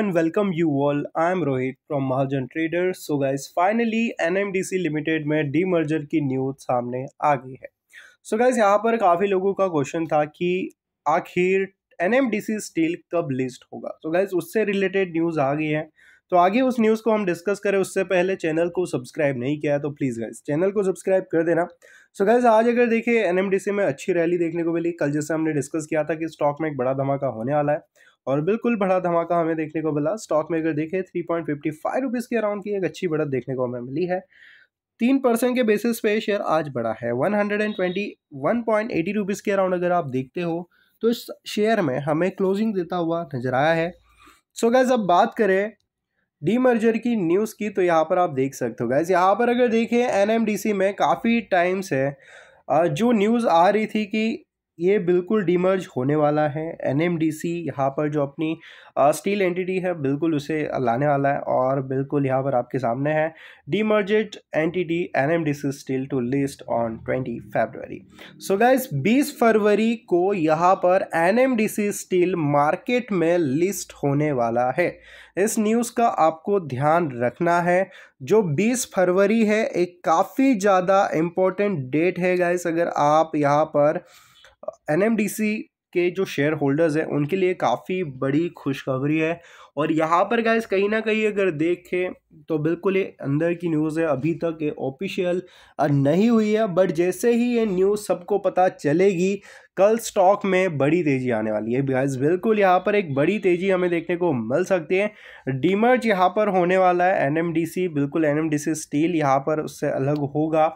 and welcome you all i am rohit from mahajan trader so guys finally nmdc limited mein demerger ki news samne aa gayi hai so guys yahan par काफ़ी logo ka question tha ki aakhir nmdc steel kab list hoga so guys usse related news aa gayi hai तो आगे उस news को हम discuss करें उससे पहले channel को सब्सक्राइब नहीं किया तो प्लीज़ गाइज चैनल को सब्सक्राइब कर देना सो so गाइज आज अगर देखें एन में अच्छी रैली देखने को मिली कल जैसे हमने डिस्कस किया था कि स्टॉक में एक बड़ा धमाका होने वाला है और बिल्कुल बड़ा धमाका हमें देखने को मिला स्टॉक में अगर देखें three point fifty five rupees के अराउंड की एक अच्छी बढ़त देखने को हमें मिली है तीन परसेंट के बेसिस पे शेयर आज बढ़ा है one hundred and twenty one point eighty rupees के अराउंड अगर आप देखते हो तो इस शेयर में हमें क्लोजिंग देता हुआ नजर आया है सो गैस गैज़ अब बात करें डी मर्जर की न्यूज़ की तो यहाँ पर आप देख सकते हो गैज़ यहाँ पर अगर देखें एन में काफ़ी टाइम से जो न्यूज़ आ रही थी कि ये बिल्कुल डीमर्ज होने वाला है एन एम डी सी यहाँ पर जो अपनी स्टील एंटिटी है बिल्कुल उसे लाने वाला है और बिल्कुल यहाँ पर आपके सामने है demerged entity N M D C steel to list on twenty February so guys बीस फरवरी को यहाँ पर N M D C steel market में लिस्ट होने वाला है इस न्यूज़ का आपको ध्यान रखना है जो 20 फरवरी है एक काफ़ी ज़्यादा इम्पोर्टेंट डेट है गाइस अगर आप यहाँ पर एन के जो शेयर होल्डर्स हैं उनके लिए काफ़ी बड़ी खुशखबरी है और यहाँ पर गाइज कहीं ना कहीं अगर देखें तो बिल्कुल ये अंदर की न्यूज़ है अभी तक ये ऑफिशियल नहीं हुई है बट जैसे ही ये न्यूज़ सबको पता चलेगी कल स्टॉक में बड़ी तेज़ी आने वाली है गाइज बिल्कुल यहाँ पर एक बड़ी तेज़ी हमें देखने को मिल सकती है डीमर्ज यहाँ पर होने वाला है एन बिल्कुल एन स्टील यहाँ पर उससे अलग होगा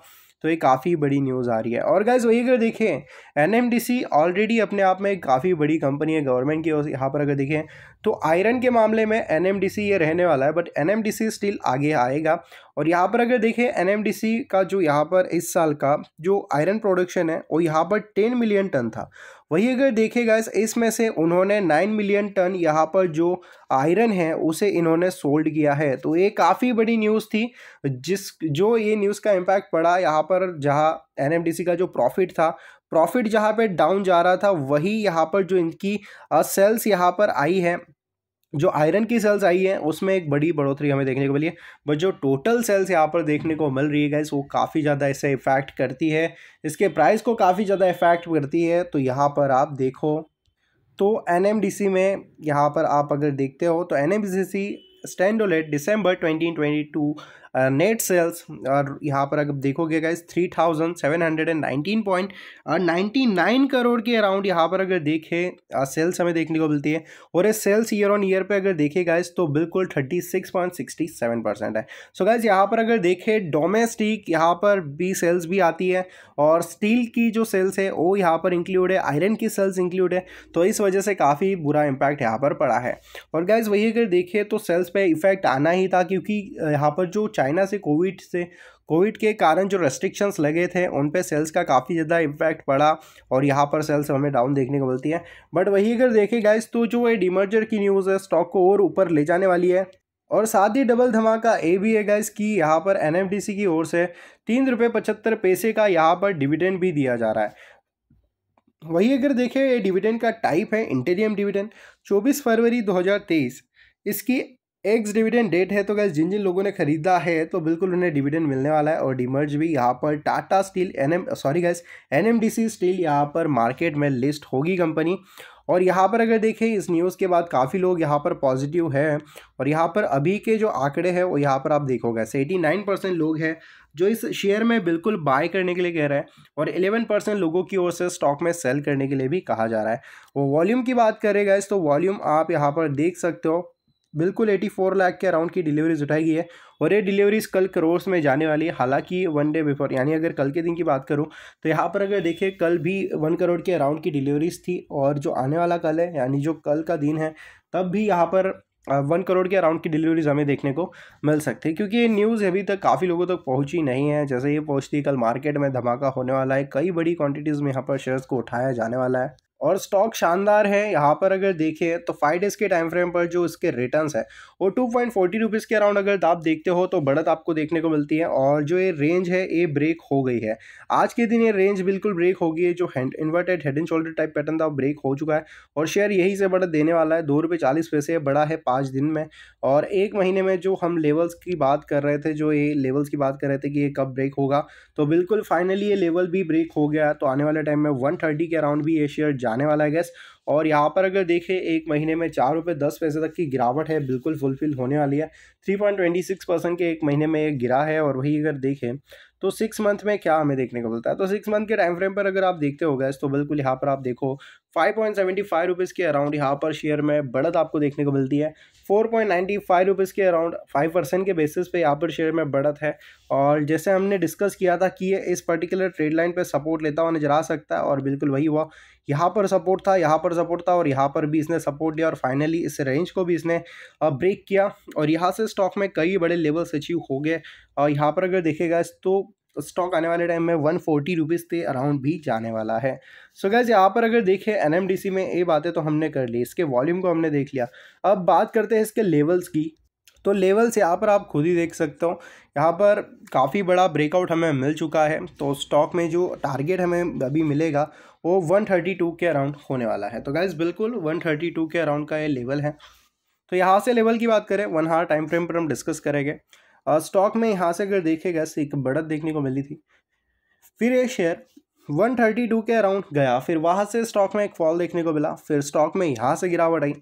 तो ये काफ़ी बड़ी न्यूज़ आ रही है और गाइज वही अगर देखें एन ऑलरेडी अपने आप में काफ़ी बड़ी कंपनी है गवर्नमेंट की और यहाँ पर अगर देखें तो आयरन के मामले में एन ये रहने वाला है बट एन स्टिल आगे आएगा और यहाँ पर अगर देखें एन का जो यहाँ पर इस साल का जो आयरन प्रोडक्शन है वो यहाँ पर टेन मिलियन टन था वही अगर देखेगा इसमें से उन्होंने नाइन मिलियन टन यहाँ पर जो आयरन है उसे इन्होंने सोल्ड किया है तो ये काफ़ी बड़ी न्यूज़ थी जिस जो ये न्यूज़ का इम्पैक्ट पड़ा यहाँ पर जहाँ एन का जो प्रॉफिट था प्रॉफिट जहाँ पे डाउन जा रहा था वही यहाँ पर जो इनकी सेल्स यहाँ पर आई है जो आयरन की सेल्स आई है उसमें एक बड़ी बढ़ोतरी हमें देखने को मिली है बट जो टोटल सेल्स यहाँ पर देखने को मिल रही है गाइस वो काफ़ी ज़्यादा इससे इफ़ेक्ट करती है इसके प्राइस को काफ़ी ज़्यादा इफ़ेक्ट करती है तो यहाँ पर आप देखो तो एन में यहाँ पर आप अगर देखते हो तो N M standalone twenty 2022 net sales और यहाँ पर अगर देखोगे guys three thousand seven hundred and nineteen point ninety nine crore के अराउंड यहाँ पर अगर देखें सेल्स हमें देखने को मिलती है और ये सेल्स ईयर ऑन ईयर पे अगर देखे गाइज तो बिल्कुल thirty six point sixty seven percent है सो गाइज यहाँ पर अगर देखें डोमेस्टिक यहाँ पर भी सेल्स भी आती है और स्टील की जो सेल्स है वो यहाँ पर इंक्लूड है आयरन की सेल्स इंक्लूड है तो इस वजह से काफ़ी बुरा इम्पैक्ट यहाँ पर पड़ा है और गाइज वही अगर देखे तो सेल्स पर इफेक्ट आना ही था क्योंकि यहाँ पर जो चाइना चाइना से कोविड से कोविड के कारण जो रेस्ट्रिक्शंस लगे थे उन पे सेल्स का काफ़ी ज़्यादा इम्पैक्ट पड़ा और यहाँ पर सेल्स हमें डाउन देखने को मिलती है बट वही अगर देखें गाइस तो जो ये डिमर्जर की न्यूज़ है स्टॉक को और ऊपर ले जाने वाली है और साथ ही डबल धमाका ए भी है गाइस की यहाँ पर एन की ओर से तीन रुपये पचहत्तर पैसे का यहाँ पर डिविडेंड भी दिया जा रहा है वही अगर देखें ये डिविडेंड का टाइप है इंटेरियम डिविडेंड 24 फरवरी 2023 इसकी एक्स डिविडेंड डेट है तो गैस जिन जिन लोगों ने खरीदा है तो बिल्कुल उन्हें डिविडेंड मिलने वाला है और डिमर्ज भी यहाँ पर Tata steel N M sorry guys NMDC steel यहाँ पर मार्केट में लिस्ट होगी कंपनी और यहाँ पर अगर देखें इस न्यूज़ के बाद काफ़ी लोग यहाँ पर पॉजिटिव हैं और यहाँ पर अभी के जो आंकड़े हैं वो यहाँ पर आप देखोगे एटी नाइन परसेंट लोग हैं जो इस शेयर में बिल्कुल बाय करने के लिए कह रहे हैं और एलेवन परसेंट लोगों की ओर से स्टॉक में सेल करने के लिए भी कहा जा रहा है वो वॉल्यूम की बात करें गैस तो वॉल्यूम आप यहाँ पर देख सकते हो बिल्कुल 84 लाख के अराउंड की डिलीवरीज उठाई गई है और ये डिलीवरीज कल करोड़ में जाने वाली है हालांकि वन डे बिफोर यानी अगर कल के दिन की बात करूँ तो यहाँ पर अगर देखें कल भी वन करोड़ के अराउंड की डिलीवरीज थी और जो आने वाला कल है यानी जो कल का दिन है तब भी यहाँ पर वन करोड़ के अराउंड की डिलीवरीज हमें देखने को मिल सकती है क्योंकि ये न्यूज़ अभी तक काफ़ी लोगों तक पहुंची नहीं है जैसे ये पहुंचती कल मार्केट में धमाका होने वाला है कई बड़ी क्वांटिटीज़ में यहाँ पर शेयर्स को उठाया जाने वाला है और स्टॉक शानदार है यहाँ पर अगर देखें तो फाइव डेज़ के टाइम फ्रेम पर जो इसके रिटर्न्स है वो टू पॉइंट फोर्टी रुपीज़ के अराउंड अगर आप देखते हो तो बढ़त आपको देखने को मिलती है और जो ये रेंज है ये ब्रेक हो गई है आज के दिन ये रेंज बिल्कुल ब्रेक हो गई है जो and inverted head and shoulder type pattern था ब्रेक हो चुका है और शेयर यही से बढ़त देने वाला है दो रुपये चालीस पैसे बड़ा है पाँच दिन में और एक महीने में जो हम लेवल्स की बात कर रहे थे जो ये लेवल्स की बात कर रहे थे कि ये कब ब्रेक होगा तो बिल्कुल फाइनली ये लेवल भी ब्रेक हो गया तो आने वाले टाइम में वन के अराउंड भी ये शेयर जाने वाला है गैस और यहाँ पर अगर देखें एक महीने में चार रुपये दस पैसे तक की गिरावट है बिल्कुल फुलफिल होने वाली है three point twenty six percent के एक महीने में एक गिरा है और वही अगर देखें तो सिक्स मंथ में क्या हमें देखने को मिलता है तो सिक्स मंथ के टाइम फ्रेम पर अगर आप देखते हो गैस तो बिल्कुल यहाँ पर आप देखो five point seventy five rupees के अराउंड यहाँ पर शेयर में बढ़त आपको देखने को मिलती है four point ninety five rupees के अराउंड फाइव परसेंट के बेसिस पे यहाँ पर शेयर में बढ़त है और जैसे हमने डिस्कस किया था कि ये इस पर्टिकुलर ट्रेड लाइन पर सपोर्ट लेता हुआ नजर आ सकता है और बिल्कुल वही हुआ यहाँ पर सपोर्ट था यहाँ पर सपोर्ट था और यहाँ पर भी इसने सपोर्ट लिया और फाइनली इस रेंज को भी इसने ब्रेक किया और यहाँ से स्टॉक में कई बड़े लेवल्स अचीव हो गए और यहाँ पर अगर देखेगा तो स्टॉक आने वाले टाइम में वन फोर्टी रुपीज़ के अराउंड भी जाने वाला है सो so गैस यहाँ पर अगर देखें एन में ये बातें तो हमने कर ली इसके वॉल्यूम को हमने देख लिया अब बात करते हैं इसके लेवल्स की तो लेवल से यहाँ पर आप खुद ही देख सकते हो यहाँ पर काफ़ी बड़ा ब्रेकआउट हमें मिल चुका है तो स्टॉक में जो टारगेट हमें अभी मिलेगा वो 132 के अराउंड होने वाला है तो गाइज बिल्कुल 132 के अराउंड का ये लेवल है तो यहाँ से लेवल की बात करें वन हार टाइम फ्रेम पर हम डिस्कस करेंगे स्टॉक में यहाँ से अगर देखेगा एक बढ़त देखने को मिली थी फिर ये शेयर 132 के अराउंड गया फिर वहाँ से स्टॉक में एक फॉल देखने को मिला फिर स्टॉक में यहाँ से गिरावट आई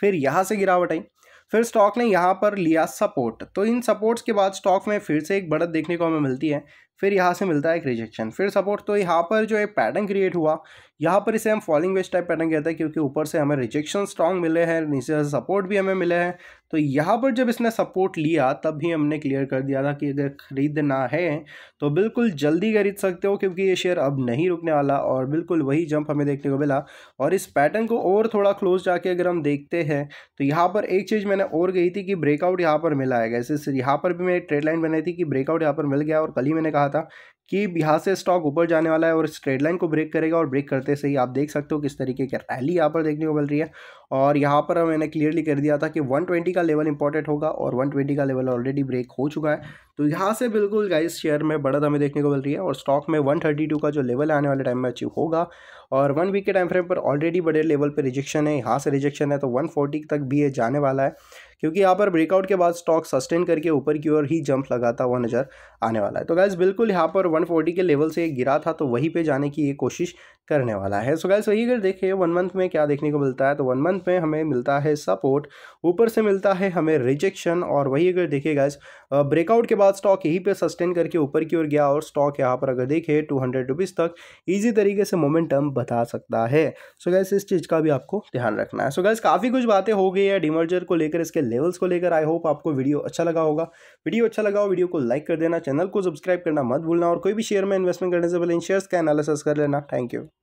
फिर यहाँ से गिरावट आई फिर स्टॉक ने यहाँ पर लिया सपोर्ट तो इन सपोर्ट्स के बाद स्टॉक में फिर से एक बढ़त देखने को हमें मिलती है फिर यहाँ से मिलता है एक रिजेक्शन फिर सपोर्ट तो यहाँ पर जो एक पैटर्न क्रिएट हुआ यहाँ पर इसे हम फॉलिंग वेस्ट टाइप पैटर्न कहते हैं क्योंकि ऊपर से हमें रिजेक्शन स्ट्रॉन्ग मिले हैं नीचे से सपोर्ट भी हमें मिले हैं तो यहाँ पर जब इसने सपोर्ट लिया तब भी हमने क्लियर कर दिया था कि अगर ख़रीदना है तो बिल्कुल जल्दी खरीद सकते हो क्योंकि ये शेयर अब नहीं रुकने वाला और बिल्कुल वही जंप हमें देखने को मिला और इस पैटर्न को और थोड़ा क्लोज जाके अगर हम देखते हैं तो यहाँ पर एक चीज़ मैंने और कही थी कि ब्रेकआउट यहाँ पर मिला है जैसे यहाँ पर भी मैं ट्रेड लाइन बनाई थी कि ब्रेकआउट यहाँ पर मिल गया और कल ही मैंने कहा था कि यहाँ से स्टॉक ऊपर जाने वाला है और स्ट्रेट लाइन को ब्रेक करेगा और ब्रेक करते से ही आप देख सकते हो किस तरीके की रैली यहाँ पर देखने को मिल रही है और यहाँ पर मैंने क्लियरली कर दिया था कि 120 का लेवल इंपॉर्टेंट होगा और 120 का लेवल ऑलरेडी ब्रेक हो चुका है तो यहाँ से बिल्कुल गाइस शेयर में बढ़त हमें देखने को मिल रही है और स्टॉक में वन का जो लेवल आने वाले टाइम में अचीव होगा और वन वीक के टाइम फ्रेम पर ऑलरेडी बड़े लेवल पर रिजेक्शन है यहाँ से रिजेक्शन है तो वन तक भी ये जाने वाला है क्योंकि यहाँ पर ब्रेकआउट के बाद स्टॉक सस्टेन करके ऊपर की ओर ही जंप लगाता हुआ नज़र आने वाला है तो गाइज बिल्कुल यहाँ पर 140 के लेवल से गिरा था तो वहीं पे जाने की ये कोशिश करने वाला है सो गाइस वही अगर देखें वन मंथ में क्या देखने को मिलता है तो वन मंथ में हमें मिलता है सपोर्ट ऊपर से मिलता है हमें रिजेक्शन और वही अगर देखिए गाइस ब्रेकआउट के बाद स्टॉक यहीं पे सस्टेन करके ऊपर की ओर गया और स्टॉक यहाँ पर अगर देखे टू हंड्रेड तक ईजी तरीके से मोमेंटम बता सकता है सो गैस इस चीज़ का भी आपको ध्यान रखना है सो गैस काफ़ी कुछ बातें हो गई है डिमर्जर को लेकर इसके लेवल्स को लेकर आई होप आपको वीडियो अच्छा लगा होगा वीडियो अच्छा लगा हो वीडियो को लाइक कर देना चैनल को सब्सक्राइब करना मत भूलना और और कोई भी शेयर में इन्वेस्टमेंट करने से पहले इन शेयर्स का एनालिसिस कर लेना थैंक यू